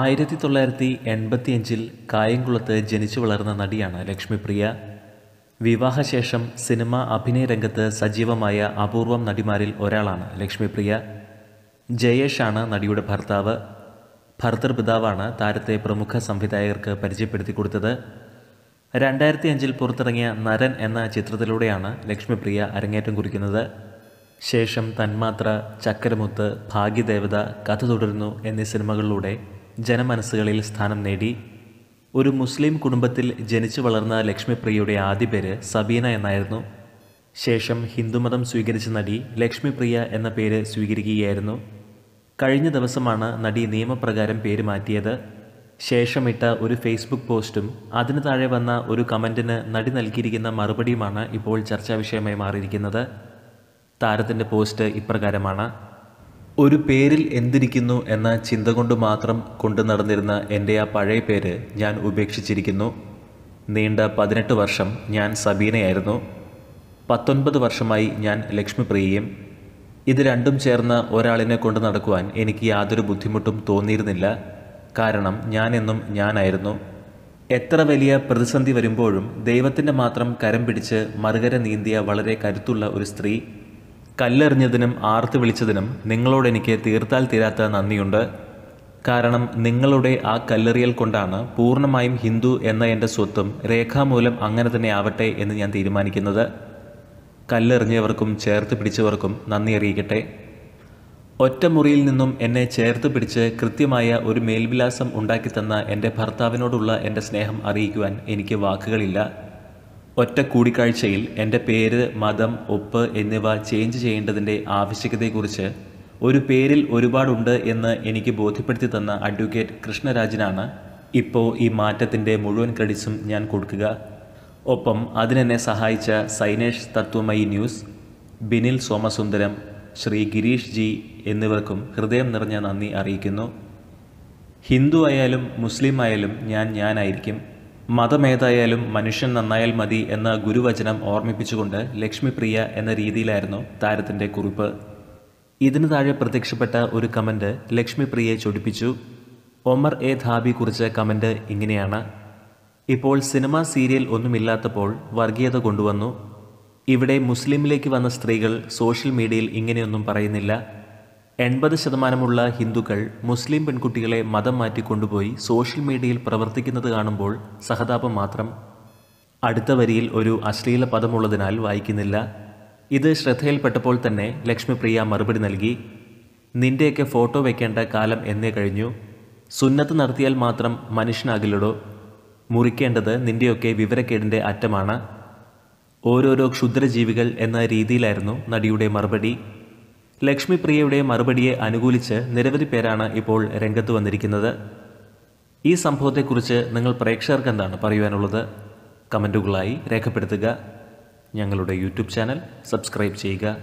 ആയിരത്തി തൊള്ളായിരത്തി എൺപത്തിയഞ്ചിൽ കായംകുളത്ത് ജനിച്ചു വളർന്ന നടിയാണ് ലക്ഷ്മിപ്രിയ വിവാഹശേഷം സിനിമ അഭിനയ രംഗത്ത് സജീവമായ അപൂർവം നടിമാരിൽ ഒരാളാണ് ലക്ഷ്മിപ്രിയ ജയേഷാണ് നടിയുടെ ഭർത്താവ് ഭർത്തൃപിതാവാണ് താരത്തെ പ്രമുഖ സംവിധായകർക്ക് പരിചയപ്പെടുത്തി കൊടുത്തത് രണ്ടായിരത്തി അഞ്ചിൽ പുറത്തിറങ്ങിയ നരൻ എന്ന ചിത്രത്തിലൂടെയാണ് ലക്ഷ്മിപ്രിയ അരങ്ങേറ്റം കുറിക്കുന്നത് ശേഷം തന്മാത്ര ചക്കരമുത്ത് ഭാഗ്യദേവത കഥ തുടരുന്നു എന്നീ സിനിമകളിലൂടെ ജനമനസ്സുകളിൽ സ്ഥാനം നേടി ഒരു മുസ്ലിം കുടുംബത്തിൽ ജനിച്ചു വളർന്ന ലക്ഷ്മിപ്രിയയുടെ ആദ്യ പേര് സബീന എന്നായിരുന്നു ശേഷം ഹിന്ദുമതം സ്വീകരിച്ച നടി ലക്ഷ്മിപ്രിയ എന്ന പേര് സ്വീകരിക്കുകയായിരുന്നു കഴിഞ്ഞ ദിവസമാണ് നടി നിയമപ്രകാരം പേര് മാറ്റിയത് ശേഷമിട്ട ഒരു ഫേസ്ബുക്ക് പോസ്റ്റും അതിന് താഴെ വന്ന ഒരു കമൻറ്റിന് നടി നൽകിയിരിക്കുന്ന മറുപടിയുമാണ് ഇപ്പോൾ ചർച്ചാ വിഷയമായി മാറിയിരിക്കുന്നത് താരത്തിൻ്റെ പോസ്റ്റ് ഇപ്രകാരമാണ് ഒരു പേരിൽ എന്തിരിക്കുന്നു എന്ന ചിന്ത കൊണ്ട് മാത്രം കൊണ്ടു നടന്നിരുന്ന എൻ്റെ ആ പഴയ പേര് ഞാൻ ഉപേക്ഷിച്ചിരിക്കുന്നു നീണ്ട പതിനെട്ട് വർഷം ഞാൻ സബീനയായിരുന്നു പത്തൊൻപത് വർഷമായി ഞാൻ ലക്ഷ്മിപ്രിയയും ഇത് രണ്ടും ചേർന്ന ഒരാളിനെ കൊണ്ട് നടക്കുവാൻ എനിക്ക് യാതൊരു ബുദ്ധിമുട്ടും തോന്നിയിരുന്നില്ല കാരണം ഞാനെന്നും ഞാനായിരുന്നു എത്ര വലിയ പ്രതിസന്ധി വരുമ്പോഴും ദൈവത്തിൻ്റെ മാത്രം കരം പിടിച്ച് മറുകര നീന്തിയ വളരെ കരുത്തുള്ള ഒരു സ്ത്രീ കല്ലെറിഞ്ഞതിനും ആർത്ത് വിളിച്ചതിനും നിങ്ങളോട് എനിക്ക് തീർത്താൽ തീരാത്ത നന്ദിയുണ്ട് കാരണം നിങ്ങളുടെ ആ കല്ലെറിയൽ കൊണ്ടാണ് പൂർണ്ണമായും ഹിന്ദു എന്ന എൻ്റെ സ്വത്തും രേഖാമൂലം അങ്ങനെ തന്നെ ആവട്ടെ എന്ന് ഞാൻ തീരുമാനിക്കുന്നത് കല്ലെറിഞ്ഞവർക്കും ചേർത്ത് പിടിച്ചവർക്കും നന്ദി അറിയിക്കട്ടെ ഒറ്റ മുറിയിൽ നിന്നും എന്നെ ചേർത്ത് പിടിച്ച് കൃത്യമായ ഒരു മേൽവിലാസം ഉണ്ടാക്കിത്തന്ന എൻ്റെ ഭർത്താവിനോടുള്ള എൻ്റെ സ്നേഹം അറിയിക്കുവാൻ എനിക്ക് വാക്കുകളില്ല ഒറ്റ കൂടിക്കാഴ്ചയിൽ എൻ്റെ പേര് മതം ഒപ്പ് എന്നിവ ചേഞ്ച് ചെയ്യേണ്ടതിൻ്റെ ആവശ്യകതയെക്കുറിച്ച് ഒരു പേരിൽ ഒരുപാടുണ്ട് എന്ന് എനിക്ക് ബോധ്യപ്പെടുത്തി തന്ന അഡ്വക്കേറ്റ് കൃഷ്ണരാജനാണ് ഇപ്പോൾ ഈ മാറ്റത്തിൻ്റെ മുഴുവൻ ക്രെഡിറ്റ്സും ഞാൻ കൊടുക്കുക ഒപ്പം അതിനെന്നെ സഹായിച്ച സൈനേഷ് തത്വമയി ന്യൂസ് ബിനിൽ സോമസുന്ദരം ശ്രീ ഗിരീഷ് ജി എന്നിവർക്കും ഹൃദയം നിറഞ്ഞ നന്ദി അറിയിക്കുന്നു ഹിന്ദു ആയാലും മുസ്ലിം ആയാലും ഞാൻ ഞാനായിരിക്കും മതമേതായാലും മനുഷ്യൻ നന്നായാൽ മതി എന്ന ഗുരുവചനം ഓർമ്മിപ്പിച്ചുകൊണ്ട് ലക്ഷ്മിപ്രിയ എന്ന രീതിയിലായിരുന്നു താരത്തിൻ്റെ കുറിപ്പ് ഇതിനു താഴെ പ്രത്യക്ഷപ്പെട്ട ഒരു കമൻറ്റ് ലക്ഷ്മിപ്രിയയെ ചൊടിപ്പിച്ചു ഒമർ എ ധാബി കുറിച്ച കമൻറ്റ് ഇങ്ങനെയാണ് ഇപ്പോൾ സിനിമ സീരിയൽ ഒന്നുമില്ലാത്തപ്പോൾ വർഗീയത കൊണ്ടുവന്നു ഇവിടെ മുസ്ലിമിലേക്ക് വന്ന സ്ത്രീകൾ സോഷ്യൽ മീഡിയയിൽ ഇങ്ങനെയൊന്നും പറയുന്നില്ല എൺപത് ശതമാനമുള്ള ഹിന്ദുക്കൾ മുസ്ലിം പെൺകുട്ടികളെ മതം മാറ്റിക്കൊണ്ടുപോയി കൊണ്ടുപോയി സോഷ്യൽ മീഡിയയിൽ പ്രവർത്തിക്കുന്നത് കാണുമ്പോൾ സഹതാപം മാത്രം അടുത്ത വരിയിൽ ഒരു അശ്ലീല പദമുള്ളതിനാൽ വായിക്കുന്നില്ല ഇത് ശ്രദ്ധയിൽപ്പെട്ടപ്പോൾ തന്നെ ലക്ഷ്മിപ്രിയ മറുപടി നൽകി നിൻ്റെയൊക്കെ ഫോട്ടോ വയ്ക്കേണ്ട കാലം എന്നേ കഴിഞ്ഞു സുന്നത്ത് നടത്തിയാൽ മാത്രം മനുഷ്യനാകില്ലടോ മുറിക്കേണ്ടത് നിൻ്റെയൊക്കെ വിവരക്കേടിൻ്റെ അറ്റമാണ് ഓരോരോ ക്ഷുദ്രജീവികൾ എന്ന രീതിയിലായിരുന്നു നടിയുടെ മറുപടി ലക്ഷ്മി പ്രിയയുടെ മറുപടിയെ അനുകൂലിച്ച് നിരവധി പേരാണ് ഇപ്പോൾ രംഗത്ത് വന്നിരിക്കുന്നത് ഈ സംഭവത്തെക്കുറിച്ച് നിങ്ങൾ പ്രേക്ഷകർക്ക് എന്താണ് പറയുവാനുള്ളത് കമൻറ്റുകളായി രേഖപ്പെടുത്തുക ഞങ്ങളുടെ യൂട്യൂബ് ചാനൽ സബ്സ്ക്രൈബ് ചെയ്യുക